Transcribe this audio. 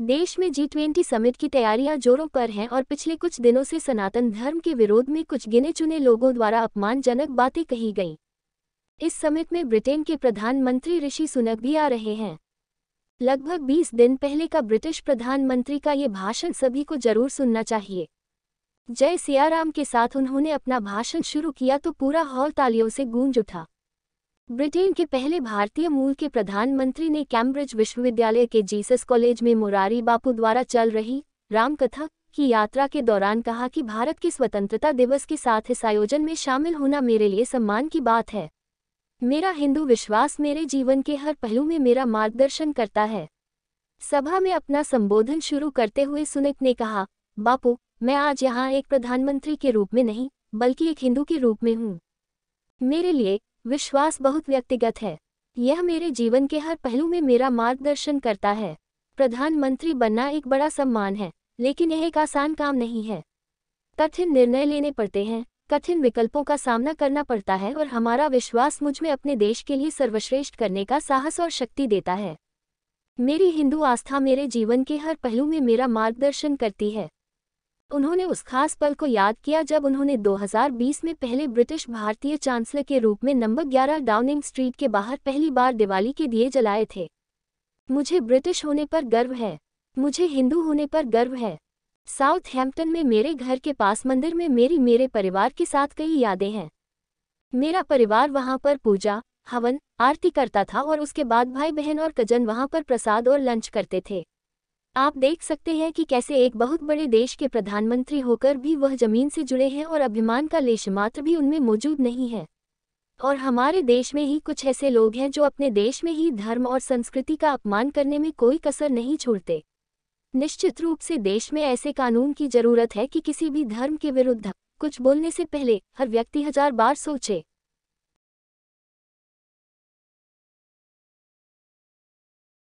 देश में G twenty summit की तैयारियां जोरों पर हैं और पिछले कुछ दिनों से सनातन धर्म के विरोध में कुछ गिने चुने लोगों द्वारा अपमानजनक बातें कही गईं इस समिट में ब्रिटेन के प्रधानमंत्री ऋषि सुनक भी आ रहे हैं लगभग 20 दिन पहले का ब्रिटिश प्रधानमंत्री का ये भाषण सभी को जरूर सुनना चाहिए जय सियाराम के साथ उन्होंने अपना भाषण शुरू किया तो पूरा हॉल तालियों से गूंज उठा ब्रिटेन के पहले भारतीय मूल के प्रधानमंत्री ने कैम्ब्रिज विश्वविद्यालय के जीसस कॉलेज में मुरारी बापू द्वारा चल रही रामकथा की यात्रा के दौरान कहा कि भारत के स्वतंत्रता दिवस के साथ इस आयोजन में शामिल होना मेरे लिए सम्मान की बात है मेरा हिंदू विश्वास मेरे जीवन के हर पहलू में मेरा मार्गदर्शन करता है सभा में अपना संबोधन शुरू करते हुए सुनित ने कहा बापू मैं आज यहाँ एक प्रधानमंत्री के रूप में नहीं बल्कि एक हिंदू के रूप में हूँ मेरे लिए विश्वास बहुत व्यक्तिगत है यह मेरे जीवन के हर पहलू में मेरा मार्गदर्शन करता है प्रधानमंत्री बनना एक बड़ा सम्मान है लेकिन यह एक आसान काम नहीं है कठिन निर्णय लेने पड़ते हैं कठिन विकल्पों का सामना करना पड़ता है और हमारा विश्वास मुझ में अपने देश के लिए सर्वश्रेष्ठ करने का साहस और शक्ति देता है मेरी हिंदू आस्था मेरे जीवन के हर पहलू में मेरा मार्गदर्शन करती है उन्होंने उस खास पल को याद किया जब उन्होंने 2020 में पहले ब्रिटिश भारतीय चांसलर के रूप में नंबर 11 डाउनिंग स्ट्रीट के बाहर पहली बार दिवाली के दिए जलाए थे मुझे ब्रिटिश होने पर गर्व है मुझे हिंदू होने पर गर्व है साउथ हैम्पटन में मेरे घर के पास मंदिर में मेरी मेरे परिवार के साथ कई यादें हैं मेरा परिवार वहाँ पर पूजा हवन आरती करता था और उसके बाद भाई बहन और कजन वहाँ पर प्रसाद और लंच करते थे आप देख सकते हैं कि कैसे एक बहुत बड़े देश के प्रधानमंत्री होकर भी वह जमीन से जुड़े हैं और अभिमान का लेशमात्र भी उनमें मौजूद नहीं है और हमारे देश में ही कुछ ऐसे लोग हैं जो अपने देश में ही धर्म और संस्कृति का अपमान करने में कोई कसर नहीं छोड़ते निश्चित रूप से देश में ऐसे कानून की जरूरत है कि किसी भी धर्म के विरुद्ध कुछ बोलने से पहले हर व्यक्ति हजार बार सोचे